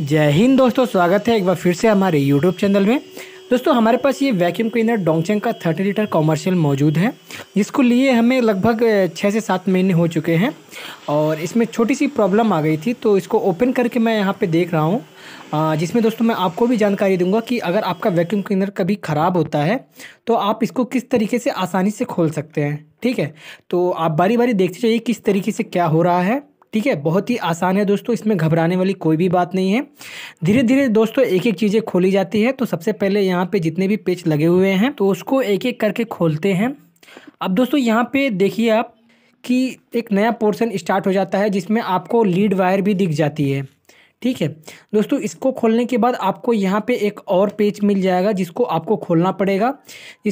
जय हिंद दोस्तों स्वागत है एक बार फिर से हमारे YouTube चैनल में दोस्तों हमारे पास ये वैक्यूम क्लीनर डोंगचेंग का 30 लीटर कॉमर्शियल मौजूद है जिसको लिए हमें लगभग छः से सात महीने हो चुके हैं और इसमें छोटी सी प्रॉब्लम आ गई थी तो इसको ओपन करके मैं यहाँ पे देख रहा हूँ जिसमें दोस्तों मैं आपको भी जानकारी दूंगा कि अगर आपका वैक्यूम क्लीनर कभी ख़राब होता है तो आप इसको किस तरीके से आसानी से खोल सकते हैं ठीक है तो आप बारी बारी देखते जाइए किस तरीके से क्या हो रहा है ठीक है बहुत ही आसान है दोस्तों इसमें घबराने वाली कोई भी बात नहीं है धीरे धीरे दोस्तों एक एक चीज़ें खोली जाती है तो सबसे पहले यहाँ पे जितने भी पेज लगे हुए हैं तो उसको एक एक करके खोलते हैं अब दोस्तों यहाँ पे देखिए आप कि एक नया पोर्शन स्टार्ट हो जाता है जिसमें आपको लीड वायर भी दिख जाती है ठीक है दोस्तों इसको खोलने के बाद आपको यहाँ पे एक और पेज मिल जाएगा जिसको आपको खोलना पड़ेगा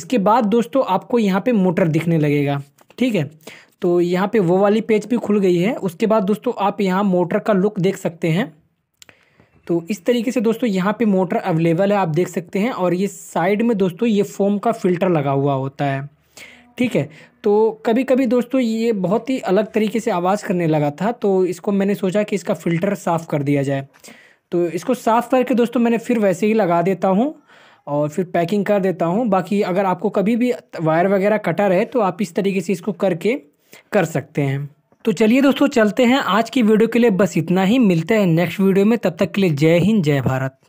इसके बाद दोस्तों आपको यहाँ पे मोटर दिखने लगेगा ठीक है तो यहाँ पे वो वाली पेज भी खुल गई है उसके बाद दोस्तों आप यहाँ मोटर का लुक देख सकते हैं तो इस तरीके से दोस्तों यहाँ पे मोटर अवेलेबल है आप देख सकते हैं और ये साइड में दोस्तों ये फोम का फ़िल्टर लगा हुआ होता है ठीक है तो कभी कभी दोस्तों ये बहुत ही अलग तरीके से आवाज़ करने लगा था तो इसको मैंने सोचा कि इसका फ़िल्टर साफ़ कर दिया जाए तो इसको साफ़ करके दोस्तों मैंने फिर वैसे ही लगा देता हूँ और फिर पैकिंग कर देता हूँ बाकी अगर आपको कभी भी वायर वगैरह कटा रहे तो आप इस तरीके से इसको करके कर सकते हैं तो चलिए दोस्तों चलते हैं आज की वीडियो के लिए बस इतना ही मिलते हैं नेक्स्ट वीडियो में तब तक के लिए जय हिंद जय भारत